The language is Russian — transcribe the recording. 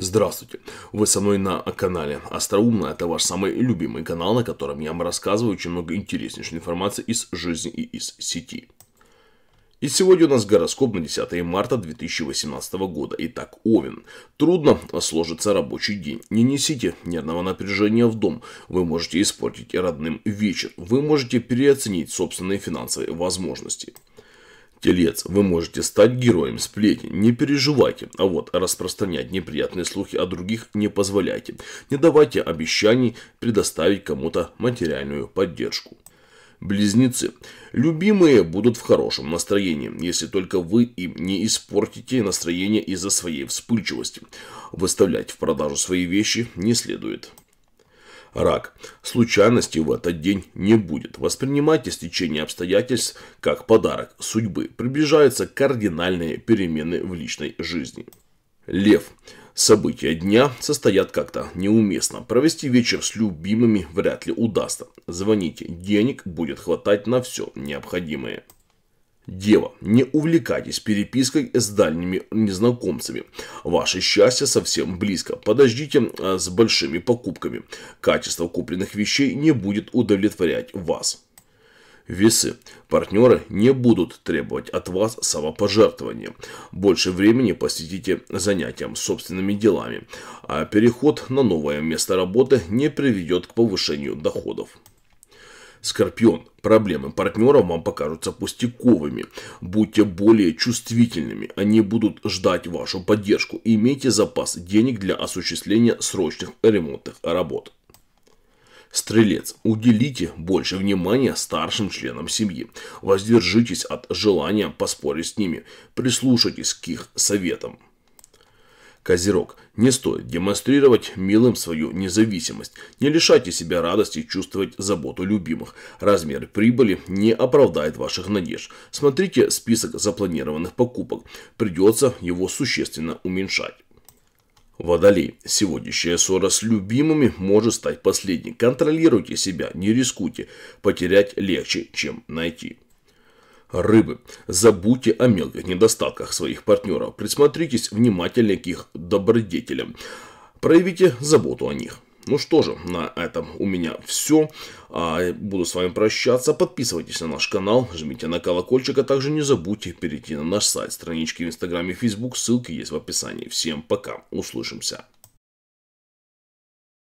Здравствуйте! Вы со мной на канале Остроумно. Это ваш самый любимый канал, на котором я вам рассказываю очень много интереснейшей информации из жизни и из сети. И сегодня у нас гороскоп на 10 марта 2018 года. Итак, Овен. Трудно сложится рабочий день. Не несите нервного напряжения в дом. Вы можете испортить родным вечер. Вы можете переоценить собственные финансовые возможности. Телец, вы можете стать героем сплетни, не переживайте, а вот распространять неприятные слухи о других не позволяйте. Не давайте обещаний предоставить кому-то материальную поддержку. Близнецы. Любимые будут в хорошем настроении, если только вы им не испортите настроение из-за своей вспыльчивости. Выставлять в продажу свои вещи не следует рак. Случайностей в этот день не будет. Воспринимайте стечение обстоятельств как подарок судьбы. Приближаются кардинальные перемены в личной жизни. Лев. События дня состоят как-то неуместно. Провести вечер с любимыми вряд ли удастся. Звоните, денег будет хватать на все необходимое. Дева, не увлекайтесь перепиской с дальними незнакомцами. Ваше счастье совсем близко. Подождите э, с большими покупками. Качество купленных вещей не будет удовлетворять вас. Весы. Партнеры не будут требовать от вас самопожертвования. Больше времени посвятите занятиям собственными делами. А переход на новое место работы не приведет к повышению доходов. Скорпион, проблемы партнеров вам покажутся пустяковыми. Будьте более чувствительными, они будут ждать вашу поддержку. Имейте запас денег для осуществления срочных ремонтных работ. Стрелец, уделите больше внимания старшим членам семьи. Воздержитесь от желания поспорить с ними. Прислушайтесь к их советам. Козерог, не стоит демонстрировать милым свою независимость. Не лишайте себя радости чувствовать заботу любимых. Размер прибыли не оправдает ваших надежд. Смотрите список запланированных покупок. Придется его существенно уменьшать. Водолей. Сегодняшняя ссора с любимыми может стать последней. Контролируйте себя, не рискуйте. Потерять легче, чем найти рыбы. Забудьте о мелких недостатках своих партнеров, присмотритесь внимательно к их добродетелям, проявите заботу о них. Ну что же, на этом у меня все. А, буду с вами прощаться. Подписывайтесь на наш канал, жмите на колокольчик, а также не забудьте перейти на наш сайт, странички в Инстаграме и Фейсбук. Ссылки есть в описании. Всем пока, услышимся.